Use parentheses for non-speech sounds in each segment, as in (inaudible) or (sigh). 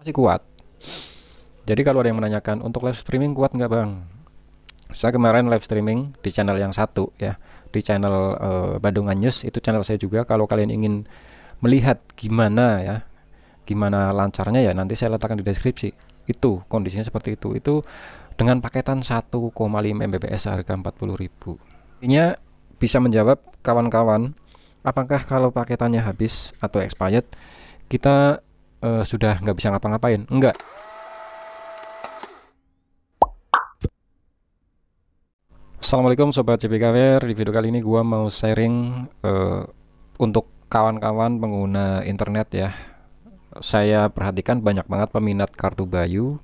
masih kuat jadi kalau ada yang menanyakan untuk live streaming kuat nggak bang saya kemarin live streaming di channel yang satu ya di channel uh, Bandungan News itu channel saya juga kalau kalian ingin melihat gimana ya gimana lancarnya ya nanti saya letakkan di deskripsi itu kondisinya seperti itu itu dengan paketan 1,5 Mbps harga 40.000 Ini bisa menjawab kawan-kawan apakah kalau paketannya habis atau expired kita uh, sudah nggak bisa ngapa-ngapain. Enggak. Assalamualaikum Sobat CPKWR Di video kali ini gue mau sharing uh, Untuk kawan-kawan pengguna internet ya Saya perhatikan banyak banget peminat kartu bayu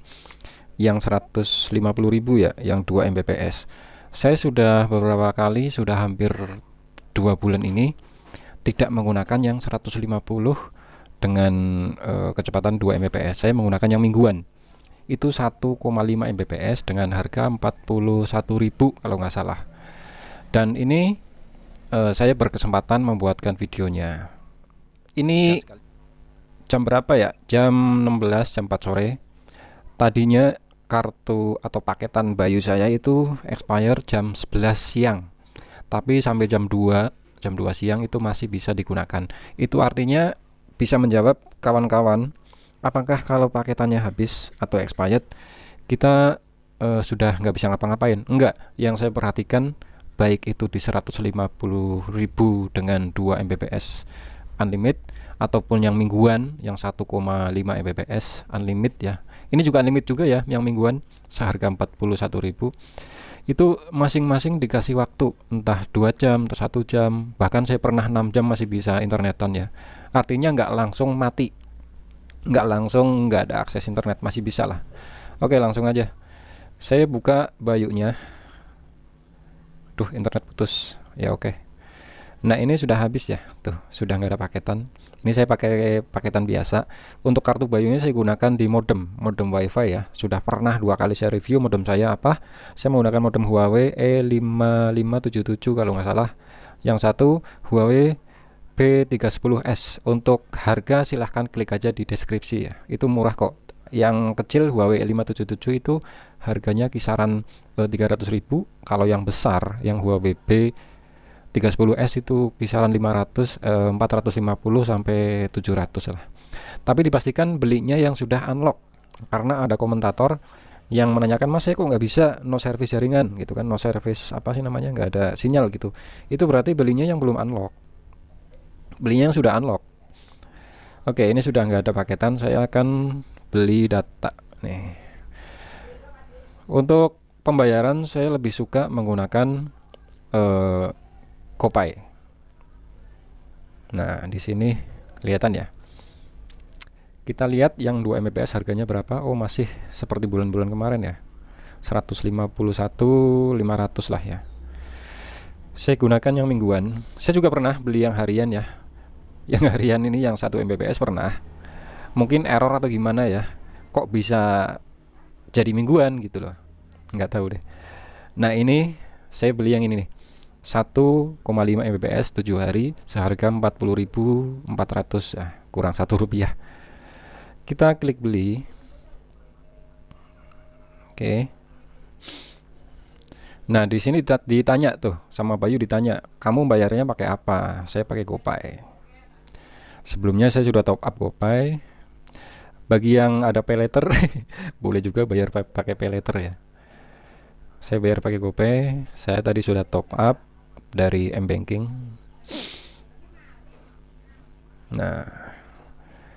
Yang 150.000 ribu ya Yang 2 Mbps Saya sudah beberapa kali Sudah hampir dua bulan ini Tidak menggunakan yang 150 dengan e, kecepatan 2 Mbps. Saya menggunakan yang mingguan. Itu 1,5 Mbps dengan harga 41.000 kalau nggak salah. Dan ini e, saya berkesempatan membuatkan videonya. Ini jam berapa ya? Jam 16 jam 4 sore. Tadinya kartu atau paketan Bayu saya itu expire jam 11 siang. Tapi sampai jam 2 jam 2 siang itu masih bisa digunakan. Itu artinya bisa menjawab kawan-kawan apakah kalau paketannya habis atau expired kita uh, sudah nggak bisa ngapa-ngapain enggak yang saya perhatikan baik itu di 150.000 dengan 2 Mbps unlimited ataupun yang mingguan yang 1,5 Mbps unlimited ya. Ini juga unlimited juga ya yang mingguan seharga 41.000. Itu masing-masing dikasih waktu entah dua jam atau satu jam, bahkan saya pernah enam jam masih bisa internetan ya artinya nggak langsung mati nggak langsung nggak ada akses internet masih bisa lah oke langsung aja saya buka bayunya Tuh internet putus ya oke nah ini sudah habis ya tuh sudah nggak ada paketan ini saya pakai paketan biasa untuk kartu bayunya saya gunakan di modem modem wifi ya sudah pernah dua kali saya review modem saya apa saya menggunakan modem Huawei E5577 kalau nggak salah yang satu Huawei B310S untuk harga silahkan klik aja di deskripsi ya itu murah kok yang kecil Huawei 577 itu harganya kisaran 300.000 e, kalau yang besar yang Huawei B310S itu kisaran 500 eh, 450 sampai 700 lah tapi dipastikan belinya yang sudah unlock karena ada komentator yang menanyakan mas saya kok nggak bisa no service jaringan gitu kan no service apa sih namanya nggak ada sinyal gitu itu berarti belinya yang belum unlock belinya yang sudah unlock oke ini sudah nggak ada paketan saya akan beli data nih untuk pembayaran saya lebih suka menggunakan uh, nah di sini kelihatan ya kita lihat yang 2 Mbps harganya berapa oh masih seperti bulan-bulan kemarin ya 151 500 lah ya saya gunakan yang mingguan saya juga pernah beli yang harian ya yang harian ini yang satu Mbps pernah mungkin error atau gimana ya kok bisa jadi mingguan gitu loh nggak tahu deh nah ini saya beli yang ini nih 1,5 Mbps 7 hari seharga 40.400 ya ah, kurang satu rupiah kita klik beli oke Nah, di sini ditanya tuh sama Bayu ditanya, "Kamu bayarnya pakai apa?" Saya pakai GoPay. Sebelumnya saya sudah top up GoPay. Bagi yang ada pay (laughs) boleh juga bayar pakai pay ya. Saya bayar pakai GoPay. Saya tadi sudah top up dari M Banking. Nah,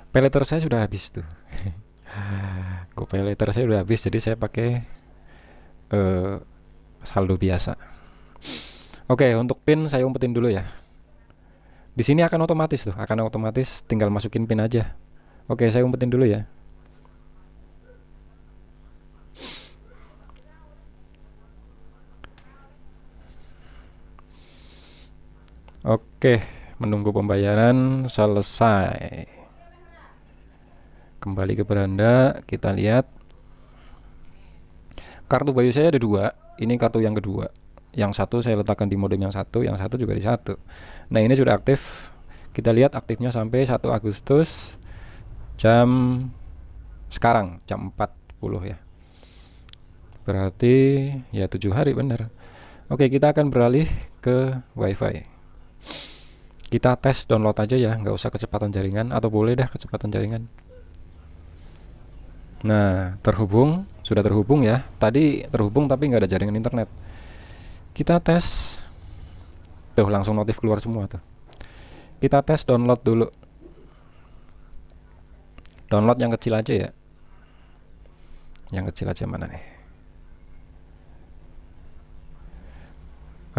pay saya sudah habis tuh. (laughs) GoPay later saya sudah habis, jadi saya pakai uh, saldo biasa. Oke, okay, untuk pin saya umpetin dulu ya. Di sini akan otomatis tuh, akan otomatis tinggal masukin pin aja. Oke, saya umpetin dulu ya. Oke, menunggu pembayaran selesai. Kembali ke beranda, kita lihat kartu bayu saya ada dua. Ini kartu yang kedua yang satu saya letakkan di modem yang satu yang satu juga di satu nah ini sudah aktif kita lihat aktifnya sampai 1 Agustus jam sekarang jam 40 ya berarti ya tujuh hari benar Oke kita akan beralih ke WiFi kita tes download aja ya nggak usah kecepatan jaringan atau boleh dah kecepatan jaringan nah terhubung sudah terhubung ya tadi terhubung tapi nggak ada jaringan internet kita tes tuh langsung notif keluar semua tuh kita tes download dulu download yang kecil aja ya yang kecil aja mana nih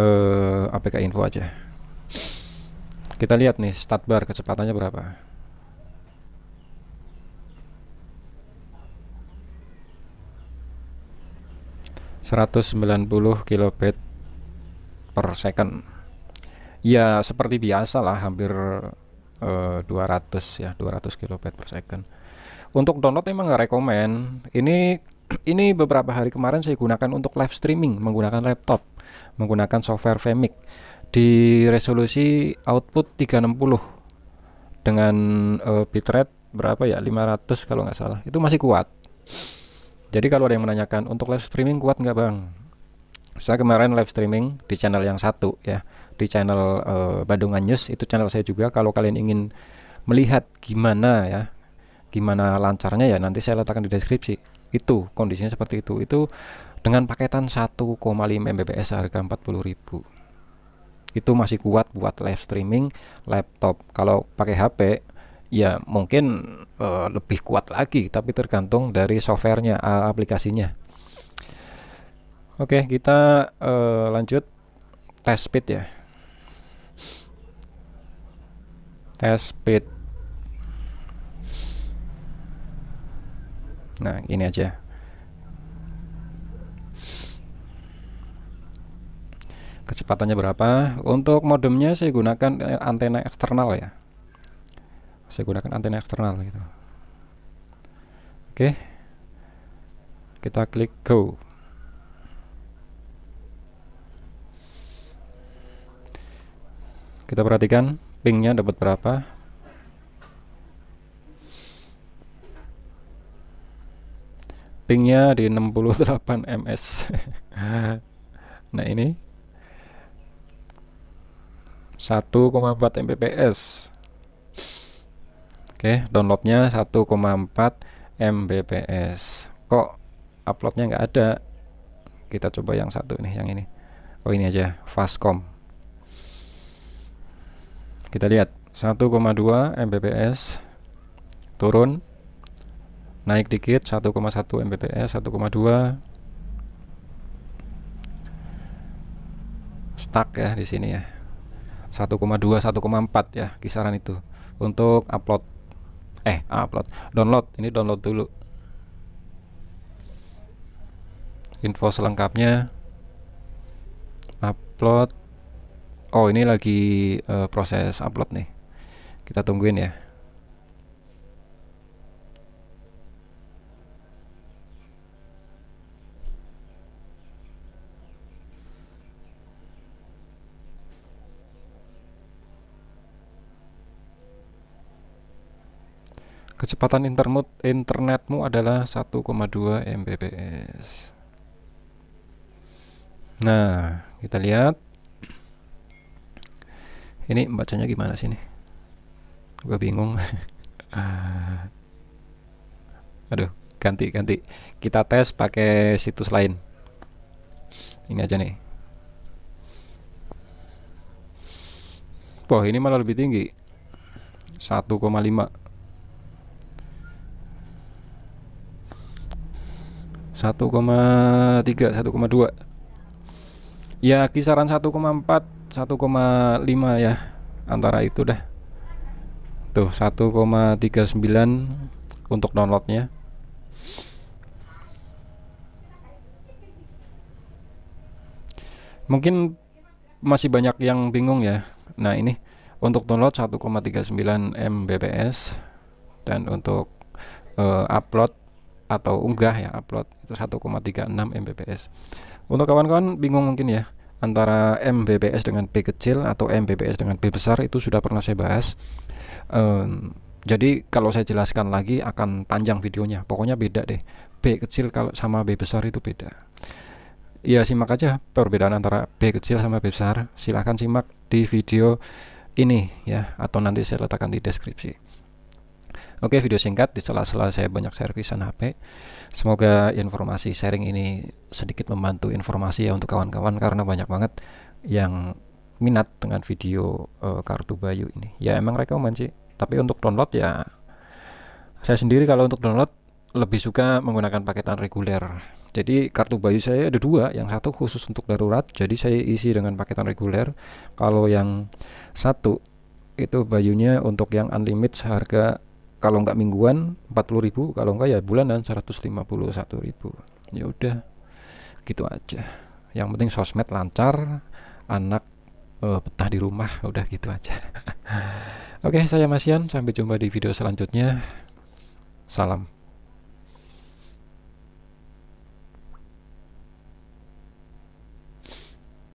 eh APK info aja kita lihat nih stat bar kecepatannya berapa seratus sembilan puluh kilobit per second ya seperti biasa lah hampir uh, eh, 200 ya 200 kilobyte per second untuk download emang nggak rekomen ini (clears throat) ini beberapa hari kemarin saya gunakan untuk live streaming menggunakan laptop menggunakan software Vmic di resolusi output 360 dengan uh, bitrate berapa ya 500 kalau nggak salah itu masih kuat jadi kalau ada yang menanyakan untuk live streaming kuat nggak bang saya kemarin live streaming di channel yang satu ya di channel uh, eh, Badungan News itu channel saya juga kalau kalian ingin melihat gimana ya gimana lancarnya ya nanti saya letakkan di deskripsi itu kondisinya seperti itu itu dengan paketan 1,5 Mbps harga 40.000 itu masih kuat buat live streaming laptop kalau pakai HP ya mungkin uh, lebih kuat lagi tapi tergantung dari softwarenya aplikasinya Oke, kita uh, lanjut test speed ya. test speed. Nah, ini aja. Kecepatannya berapa? Untuk modemnya saya gunakan eh, antena eksternal ya. Saya gunakan antena eksternal gitu. Oke. Kita klik go. kita perhatikan pingnya dapat berapa pingnya di 68 ms (laughs) nah ini 1,4 mbps oke downloadnya 1,4 mbps kok uploadnya nggak ada kita coba yang satu ini yang ini oh ini aja fastcom kita lihat 1,2 Mbps turun naik dikit 1,1 Mbps 1,2 stuck ya di sini ya 1,2 1,4 ya kisaran itu untuk upload eh upload download ini download dulu info selengkapnya upload oh ini lagi uh, proses upload nih kita tungguin ya Kecepatan internet internetmu adalah 1,2 Mbps. Nah, kita lihat ini bacanya gimana sih nih gue bingung (laughs) aduh ganti ganti kita tes pakai situs lain ini aja nih Wah ini malah lebih tinggi 1,5 1,3 1,2 ya kisaran 1,4 1,5 ya antara itu dah tuh 1,39 untuk downloadnya mungkin masih banyak yang bingung ya nah ini untuk download 1,39 Mbps dan untuk uh, upload atau unggah ya upload itu 1,36 Mbps untuk kawan-kawan bingung mungkin ya antara MBPS dengan P kecil atau MBPS dengan P besar itu sudah pernah saya bahas um, jadi kalau saya jelaskan lagi akan panjang videonya pokoknya beda deh P kecil kalau sama B besar itu beda ya simak aja perbedaan antara B kecil sama B besar silahkan simak di video ini ya atau nanti saya letakkan di deskripsi Oke, video singkat di sela-sela saya banyak servisan HP. Semoga informasi sharing ini sedikit membantu informasi ya untuk kawan-kawan karena banyak banget yang minat dengan video uh, kartu bayu ini. Ya emang rekomen sih, tapi untuk download ya saya sendiri kalau untuk download lebih suka menggunakan paketan reguler. Jadi kartu bayu saya ada dua, yang satu khusus untuk darurat, jadi saya isi dengan paketan reguler. Kalau yang satu itu bayunya untuk yang unlimited harga kalau nggak mingguan 40 ribu kalau nggak ya bulanan 151 ribu ya udah gitu aja yang penting sosmed lancar anak uh, betah di rumah udah gitu aja (laughs) oke okay, saya Masian sampai jumpa di video selanjutnya salam